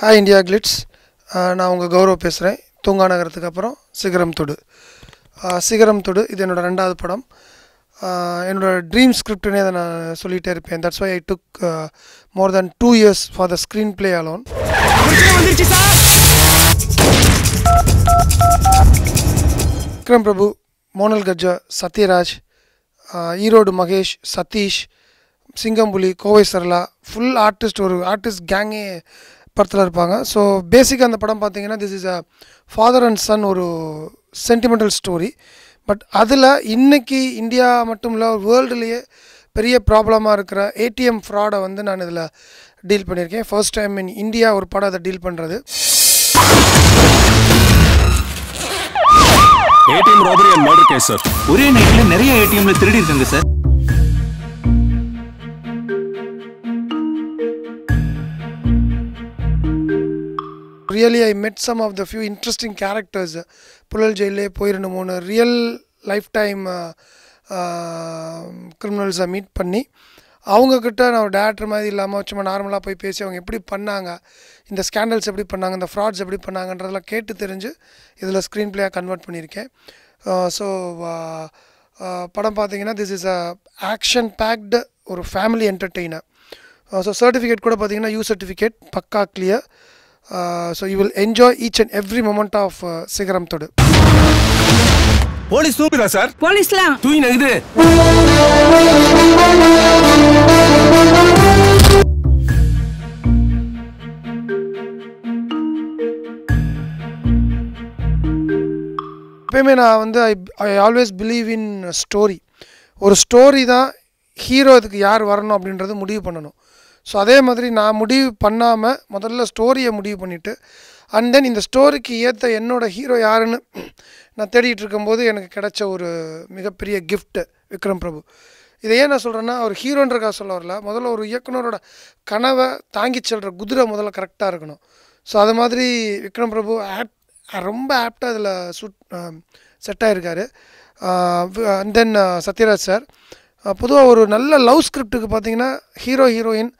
hi India glitz நான் உங்கள் கௌரவ் பேசுகிறேன் தூங்கா நகரத்துக்கு அப்புறம் சிகரம் தொடு சிகரம் தொடு இது என்னோடய ரெண்டாவது படம் என்னோடய ட்ரீம் ஸ்கிரிப்ட்னே அதை நான் சொல்லிகிட்டே இருப்பேன் that's why I took more than two years for the screen play alone Vikram Prabhu Monal Gajjar Sathyaraj Erode Mahesh Sathish Singampuli Kovai Sarala full artist ஒரு ஆர்டிஸ்ட் கேங்கே படத்தில் இருப்பாங்க ஸோ பேசிக்காக அந்த படம் பார்த்தீங்கன்னா this is a father and son ஒரு சென்டிமெண்டல் ஸ்டோரி பட் அதில் இன்றைக்கி இந்தியா மட்டும் இல்லை வேர்ல்டுலேயே பெரிய ப்ராப்ளமாக இருக்கிற ஏடிஎம் ஃப்ராடை வந்து நான் இதில் டீல் பண்ணியிருக்கேன் ஃபர்ஸ்ட் டைம் இன் இந்தியா ஒரு படம் அதை டீல் பண்ணுறது ATM robbery and murder case sir ஒரே நேரத்தில் நிறைய ஏடிஎம்ல திருடி இருக்காங்க sir really I met some of the few interesting characters Puzhal ஜெயிலே போய் மூணு ரியல் லைஃப் டைம் கிரிமினல்ஸை மீட் பண்ணி அவங்கக்கிட்ட நான் ஒரு டேரக்டர் மாதிரி இல்லாமல் சும்மா நார்மலாக போய் பேசி அவங்க எப்படி பண்ணாங்க இந்த ஸ்கேண்டல்ஸ் எப்படி பண்ணாங்க இந்த ஃப்ராட்ஸ் எப்படி பண்ணாங்கன்றதெல்லாம் கேட்டு தெரிஞ்சு இதில் ஸ்க்ரீன் பிளேயாக கன்வெர்ட் பண்ணியிருக்கேன் ஸோ uh, uh, uh, படம் பார்த்தீங்கன்னா this is a action packed ஒரு ஃபேமிலி என்டர்டெய்னர் ஸோ சர்டிஃபிகேட் கூட பார்த்தீங்கன்னா யூ சர்டிஃபிகேட் பக்கா clear so you will enjoy each and every moment of Sigaram Thodu police தூங்குதா sir போலீஸ்லாம் தூய் நகுது எப்பயுமே நான் வந்து I I always believe in story ஒரு ஸ்டோரி தான் ஹீரோ இதுக்கு யார் வரணும் அப்படின்றது முடிவு பண்ணணும் ஸோ அதே மாதிரி நான் முடிவு பண்ணாமல் முதல்ல ஸ்டோரியை முடிவு பண்ணிவிட்டு அண்ட் தென் இந்த ஸ்டோரிக்கு ஏற்ற என்னோடய ஹீரோ யாருன்னு நான் தேடிட்டு இருக்கும்போது எனக்கு கிடைச்ச ஒரு மிகப்பெரிய கிஃப்ட்டு விக்ரம் பிரபு இதை ஏன் நான் சொல்கிறேன்னா அவர் ஹீரோன்றக்காக சொல்ல வரல முதல்ல ஒரு இயக்குனரோட கனவை தாங்கி செல்கிற குதிரை முதல்ல கரெக்டாக இருக்கணும் ஸோ அது மாதிரி விக்ரம் பிரபு ஆப் ரொம்ப ஆப்டாக அதில் சுட் செட் ஆகிருக்காரு அண்ட் தென் சத்யராஜ் சார் பொதுவாக ஒரு நல்ல லவ் ஸ்கிரிப்டுக்கு பார்த்தீங்கன்னா ஹீரோ ஹீரோயின்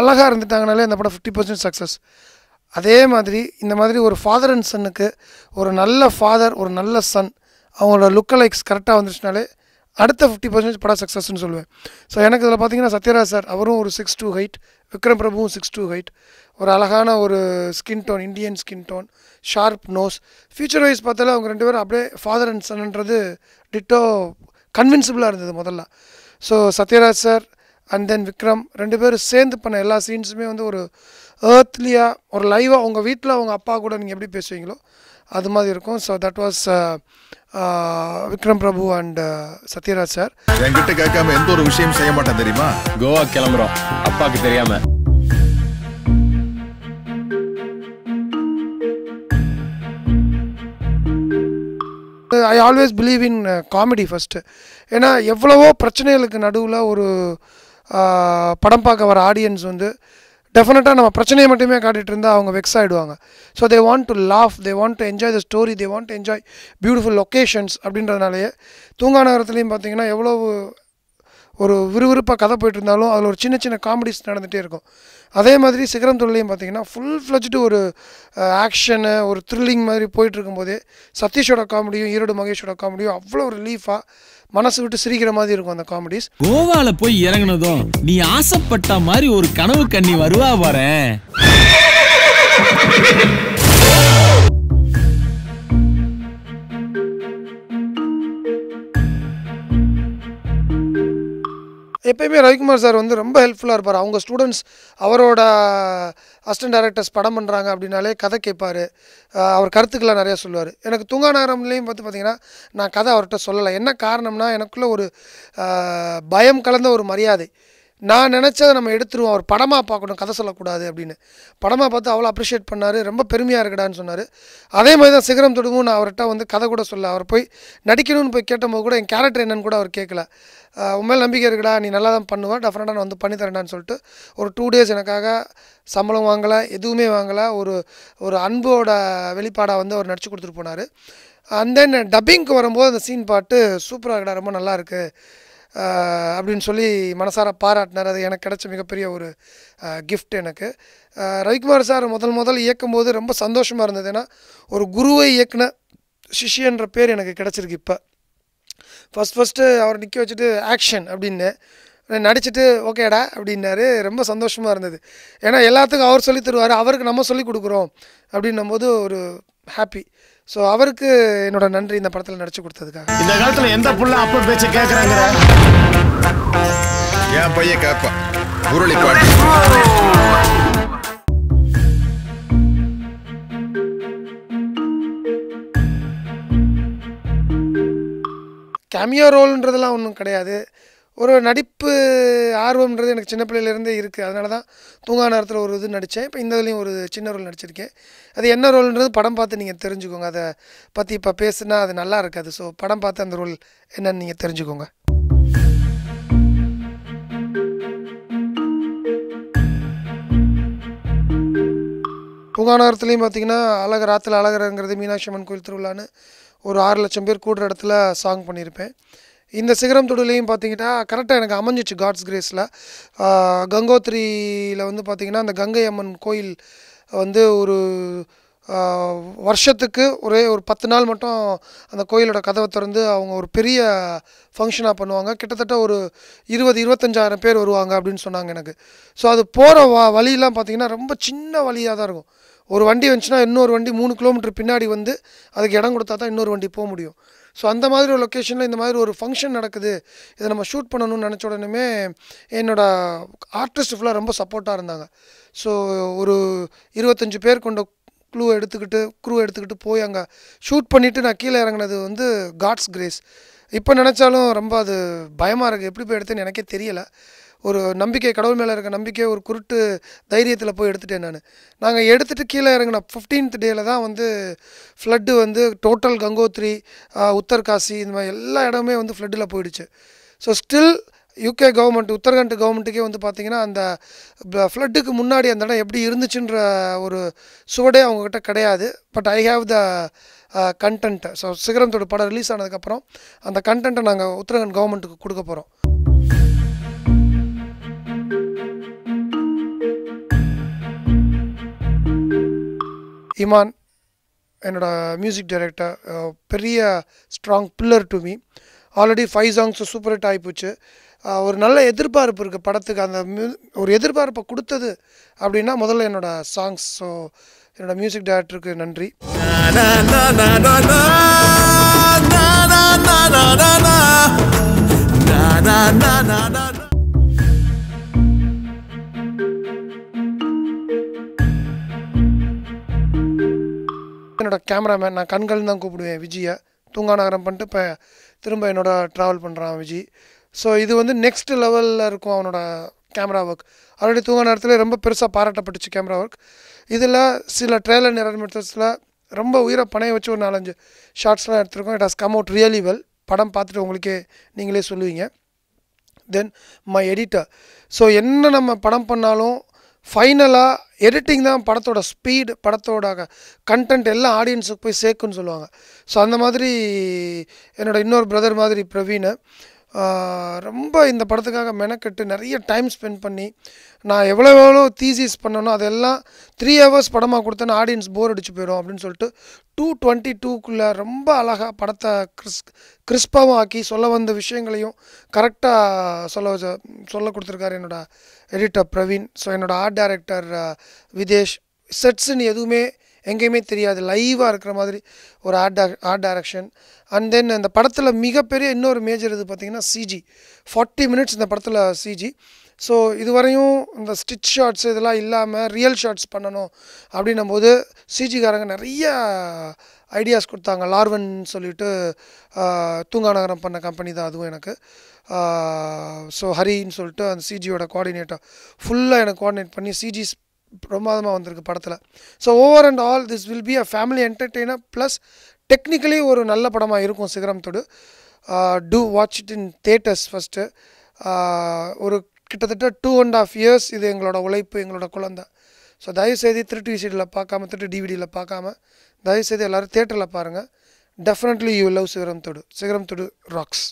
அழகாக இருந்துட்டாங்கனாலே அந்த படம் ஃபிஃப்டி பர்சன்ட் சக்ஸஸ் அதே மாதிரி இந்த மாதிரி ஒரு ஃபாதர் அண்ட் சன்னுக்கு ஒரு நல்ல ஃபாதர் ஒரு நல்ல சன் அவங்களோட லுக்க லைக்ஸ் கரெக்டாக வந்துச்சுனாலே அடுத்த ஃபிஃப்டி பர்சன்டேஜ் படம் சக்ஸஸ்ன்னு சொல்லுவேன் ஸோ எனக்கு இதில் பார்த்தீங்கன்னா சத்யராஜ் சார் அவரும் ஒரு சிக்ஸ் டூ ஹைட் விக்ரம் பிரபுவும் சிக்ஸ் டூ ஹைட் ஒரு அழகான ஒரு skin tone Indian skin tone sharp nose feature wise பார்த்தாலே அவங்க ரெண்டு பேரும் அப்படியே ஃபாதர் அண்ட் சன்ன்றது டிட்டோ கன்வின்சிபிளாக இருந்தது முதல்ல so Sathyaraj sir and then Vikram ரெண்டு பேரும் சேர்ந்து பண்ண எல்லா சீன்ஸுமே வந்து ஒரு ஏர்த்லியாக ஒரு லைவாக உங்கள் வீட்டில் உங்கள் அப்பா கூட நீங்கள் எப்படி பேசுவீங்களோ அது மாதிரி இருக்கும் so that was Vikram Prabhu and Sathyaraj sir என்கிட்ட கேட்காம எந்த ஒரு விஷயம் செய்ய மாட்டேன் தெரியுமா கோவா கிளம்புறோம் அப்பாவுக்கு தெரியாம I always believe in comedy first ஏன்னா எவ்வளவோ பிரச்சனைகளுக்கு நடுவில் ஒரு uh, படம் பார்க்க வர ஆடியன்ஸ் வந்து டெஃபினட்டாக நம்ம பிரச்சனையை மட்டுமே காட்டிகிட்டு இருந்தால் அவங்க வெக்ஸ் ஆகிடுவாங்க so they want to laugh they want to enjoy the story they want to enjoy beautiful locations அப்படின்றதுனாலேயே தூங்கா நகரத்துலேயும் பார்த்தீங்கன்னா எவ்வளோ ஒரு விறுவிறுப்பாக கதை போயிட்டு இருந்தாலும் அதில் ஒரு சின்ன சின்ன காமெடிஸ் நடந்துகிட்டே இருக்கும் அதே மாதிரி சிகரம் தொழிலையும் பார்த்தீங்கன்னா ஃபுல் ஃப்ளஜ்டு ஒரு ஆக்ஷனு ஒரு த்ரில்லிங் மாதிரி போயிட்டுருக்கும் போதே சதீஷோட காமெடியும் ஈரோடு மகேஷோட காமெடியும் அவ்வளோ ரிலீஃபாக மனசு விட்டு சிரிக்கிற மாதிரி இருக்கும் அந்த காமெடிஸ் கோவால போய் இறங்கினதும் நீ ஆசைப்பட்ட மாதிரி ஒரு கனவு கண்ணி வருவா வரேன் எப்பயுமே ரவிக்குமார் சார் வந்து ரொம்ப ஹெல்ப்ஃபுல்லாக இருப்பார் அவங்க ஸ்டூடெண்ட்ஸ் அவரோட அசிஸ்டன்ட் டேரக்டர்ஸ் படம் பண்ணுறாங்க அப்படின்னாலே கதை கேட்பார் அவர் கருத்துக்கெல்லாம் நிறையா சொல்லுவார் எனக்கு தூங்கா நகரம்லேயும் பார்த்து பார்த்திங்கன்னா நான் கதை அவர்கிட்ட சொல்லலை என்ன காரணம்னா எனக்குள்ளே ஒரு பயம் கலந்த ஒரு மரியாதை நான் நினச்சதை நம்ம எடுத்துருவோம் அவர் படமாக பார்க்கணும் கதை சொல்லக்கூடாது அப்படின்னு படமாக பார்த்து அவ்வளோ அப்ரிஷியேட் பண்ணார் ரொம்ப பெருமையாக இருக்கடான்னு சொன்னார் அதே மாதிரி தான் சிகரம் தொடுங்கும் நான் அவர்கிட்ட வந்து கதை கூட சொல்ல அவர் போய் நடிக்கணும்னு போய் கேட்டபோது கூட என் கேரக்டர் என்னன்னு கூட அவர் கேட்கல உண்மையில் நம்பிக்கை இருக்குடா நீ நல்லா தான் பண்ணுவேன் டெஃபரெண்டாக நான் வந்து பண்ணித்தரேன்டான்னு சொல்லிட்டு ஒரு டூ டேஸ் எனக்காக சம்பளம் வாங்கலை எதுவுமே வாங்கலை ஒரு ஒரு அன்போட வெளிப்பாடாக வந்து அவர் நடிச்சு கொடுத்துட்டு போனார் அந்த டப்பிங்க்கு வரும்போது அந்த சீன் பாட்டு சூப்பராக இருக்கடா ரொம்ப நல்லா இருக்குது அப்படின்னு சொல்லி மனசார பாராட்டினார் அது எனக்கு கிடைச்ச மிகப்பெரிய ஒரு கிஃப்ட் எனக்கு ரவிக்குமார் சார் முதல் முதல் இயக்கும்போது ரொம்ப சந்தோஷமாக இருந்தது ஏன்னா ஒரு குருவை இயக்குன சிஷியன்ற பேர் எனக்கு கிடச்சிருக்கு இப்போ ஃபஸ்ட் ஃபஸ்ட்டு அவர் நிற்க வச்சுட்டு ஆக்ஷன் அப்படின்னு நடிச்சுட்டு ஓகேடா அப்படின்னாரு ரொம்ப சந்தோஷமாக இருந்தது ஏன்னா எல்லாத்துக்கும் அவர் சொல்லி தருவார் அவருக்கு நம்ம சொல்லி கொடுக்குறோம் அப்படின்னும் போது ஒரு ஹாப்பி ஸோ அவருக்கு என்னோட நன்றி இந்த படத்தில் நடிச்சு கொடுத்ததுக்காக இந்த காலத்தில் எந்த புள்ள அப்ப பேச்சு கேட்குறாங்க என் பையன் கேட்பான் முரளி பாட்டு கேமியோ ரோல்ன்றதெல்லாம் ஒன்றும் கிடையாது ஒரு நடிப்பு ஆர்வம்ன்றது எனக்கு சின்ன பிள்ளையிலேருந்தே இருக்குது அதனால தான் தூங்கா நேரத்தில் ஒரு இது நடித்தேன் இப்போ இந்த இதுலேயும் ஒரு சின்ன ரோல் நடிச்சிருக்கேன் அது என்ன ரோல்ன்றது படம் பார்த்து நீங்கள் தெரிஞ்சுக்கோங்க அதை பற்றி இப்போ பேசுனா அது நல்லா இருக்காது ஸோ படம் பார்த்து அந்த ரோல் என்னன்னு நீங்கள் தெரிஞ்சுக்கோங்க பூங்காநகரத்துலேயும் பார்த்தீங்கன்னா அழகர் ஆற்றுல அழகருங்கிறது மீனாட்சி அம்மன் கோயில் திருவிழான்னு ஒரு ஆறு லட்சம் பேர் கூடுற இடத்துல சாங் பண்ணியிருப்பேன் இந்த சிகரம் தொடுலையும் பார்த்தீங்கன்னா கரெக்டாக எனக்கு அமைஞ்சிச்சு காட்ஸ் கிரேஸில் கங்கோத்ரியில் வந்து பார்த்திங்கன்னா அந்த கங்கை அம்மன் கோயில் வந்து ஒரு வருஷத்துக்கு ஒரே ஒரு பத்து நாள் மட்டும் அந்த கோயிலோட கதவை திறந்து அவங்க ஒரு பெரிய ஃபங்க்ஷனாக பண்ணுவாங்க கிட்டத்தட்ட ஒரு இருபது இருபத்தஞ்சாயிரம் பேர் வருவாங்க அப்படின்னு சொன்னாங்க எனக்கு ஸோ அது போகிற வ வழியெலாம் பார்த்திங்கன்னா ரொம்ப சின்ன வழியாக தான் இருக்கும் ஒரு வண்டி வந்துச்சுன்னா இன்னொரு வண்டி மூணு கிலோமீட்டர் பின்னாடி வந்து அதுக்கு இடம் கொடுத்தா தான் இன்னொரு வண்டி போக முடியும் ஸோ அந்த மாதிரி ஒரு லொக்கேஷனில் இந்த மாதிரி ஒரு ஃபங்க்ஷன் நடக்குது இதை நம்ம ஷூட் பண்ணணும்னு நினச்ச உடனே என்னோட ஆர்டிஸ்ட் ஃபுல்லாக ரொம்ப சப்போர்ட்டாக இருந்தாங்க ஸோ ஒரு இருபத்தஞ்சி பேர் கொண்ட க்ளூ எடுத்துக்கிட்டு க்ரூ எடுத்துக்கிட்டு போய் அங்கே ஷூட் பண்ணிவிட்டு நான் கீழே இறங்கினது வந்து காட்ஸ் கிரேஸ் இப்போ நினச்சாலும் ரொம்ப அது பயமாக இருக்குது எப்படி போய் எடுத்தேன்னு எனக்கே தெரியலை ஒரு நம்பிக்கை கடவுள் மேலே இருக்க நம்பிக்கை ஒரு குருட்டு தைரியத்தில் போய் எடுத்துட்டேன் நான் நாங்கள் எடுத்துகிட்டு கீழே இறங்கின ஃபிஃப்டீன்த் டேயில் தான் வந்து ஃப்ளட்டு வந்து டோட்டல் கங்கோத்ரி உத்தர்காசி இந்த மாதிரி எல்லா இடமே வந்து ஃப்ளட்டில் போயிடுச்சு so still UK government Uttarakhand கவர்மெண்ட்டுக்கே வந்து பார்த்திங்கன்னா அந்த ஃப்ளட்டுக்கு முன்னாடி அந்த இடம் எப்படி இருந்துச்சுன்ற ஒரு சுவடே அவங்கக்கிட்ட கிடையாது பட் ஐ ஹாவ் த கண்டென்ட்டை ஸோ சிகரந்தோட படம் ரிலீஸ் ஆனதுக்கப்புறம் அந்த கண்டென்ட்டை நாங்கள் உத்தரகாண்ட் கவர்மெண்ட்டுக்கு கொடுக்க போகிறோம் இமான் என்னோட மியூசிக் டைரக்டர் பெரிய strong pillar to me already five songs super hit ஆகிப்போச்சு ஒரு நல்ல எதிர்பார்ப்பு இருக்குது படத்துக்கு அந்த ஒரு எதிர்பார்ப்பை கொடுத்தது அப்படின்னா முதல்ல என்னோடய சாங்ஸ் ஸோ என்னோடய மியூசிக் டைரக்டருக்கு நன்றி என்னோடய கேமராமேன் நான் கண்கள் தான் கூப்பிடுவேன் விஜயை தூங்கா நகரம் பண்ணிட்டு இப்போ திரும்ப என்னோட ட்ராவல் பண்ணுறான் விஜய் ஸோ இது வந்து நெக்ஸ்ட் லெவலில் இருக்கும் அவனோட கேமரா ஒர்க் ஆல்ரெடி தூங்க நேரத்தில் ரொம்ப பெருசாக பாராட்டப்பட்டுச்சு கேமரா ஒர்க் இதில் சில ட்ரெயிலர் நிறமிட்டஸில் ரொம்ப உயிரை பணைய வச்சு ஒரு நாலஞ்சு ஷார்ட்ஸ்லாம் எடுத்துருக்கோம் it has come out really well படம் பார்த்துட்டு உங்களுக்கே நீங்களே சொல்லுவீங்க தென் மை எடிட்டர் ஸோ என்ன நம்ம படம் பண்ணாலும் ஃபைனலாக எடிட்டிங் தான் படத்தோட ஸ்பீடு படத்தோட கண்டென்ட் எல்லாம் ஆடியன்ஸுக்கு போய் சேர்க்குன்னு சொல்லுவாங்க ஸோ அந்த மாதிரி என்னோடய இன்னொரு பிரதர் மாதிரி பிரவீன் ரொம்ப இந்த படத்துக்காக மெனக்கெட்டு நிறைய டைம் ஸ்பெண்ட் பண்ணி நான் எவ்வளோ எவ்வளோ தீசிஸ் பண்ணணும் அதெல்லாம் த்ரீ ஹவர்ஸ் படமாக கொடுத்தேன்னு ஆடியன்ஸ் போர் அடிச்சு போயிடும் அப்படின்னு சொல்லிட்டு டூ டுவெண்ட்டி டூக்குள்ளே ரொம்ப அழகாக படத்தை கிறிஸ் கிறிஸ்பாகவும் ஆக்கி சொல்ல வந்த விஷயங்களையும் கரெக்டாக சொல்ல சொல்ல கொடுத்துருக்காரு என்னோடய எடிட்டர் பிரவீன் ஸோ என்னோடய ஆர்ட் டைரக்டர் விதேஷ் செட்ஸுன்னு எதுவுமே எங்கேயுமே தெரியாது லைவாக இருக்கிற மாதிரி ஒரு art art direction and then அந்த படத்தில் மிகப்பெரிய இன்னொரு மேஜர் இது பார்த்திங்கன்னா சிஜி ஃபார்ட்டி மினிட்ஸ் இந்த படத்தில் சிஜி ஸோ இதுவரையும் இந்த ஸ்டிச் ஷாட்ஸ் இதெல்லாம் இல்லாமல் ரியல் ஷாட்ஸ் பண்ணணும் அப்படின்னும் போது சிஜிக்காரங்க நிறைய ஐடியாஸ் கொடுத்தாங்க லார்வன் சொல்லிட்டு தூங்கா பண்ண கம்பெனி தான் அதுவும் எனக்கு ஸோ ஹரின்னு சொல்லிட்டு அந்த சிஜியோட கோஆர்டினேட்டர் ஃபுல்லாக எனக்கு கோஆர்டினேட் பண்ணி சிஜிஸ் பிரமாதமாக வந்திருக்கு படத்தில் so over and all this will be a family entertainer plus technically ஒரு நல்ல படமாக இருக்கும் Sigaram Thodu do watch it in theatres first ஒரு கிட்டத்தட்ட டூ அண்ட் ஆஃப் இயர்ஸ் இது எங்களோட உழைப்பு எங்களோட குழந்தை ஸோ தயவுசெய்து திருட்டு விசிடியில் பார்க்காம திருட்டு டிவிடியில் பார்க்காம தயவுசெய்து எல்லோரும் தேட்டரில் பாருங்கள் டெஃபினெட்லி யூ லவ் சிகரம் தொடு சிகரம் தொடு ராக்ஸ்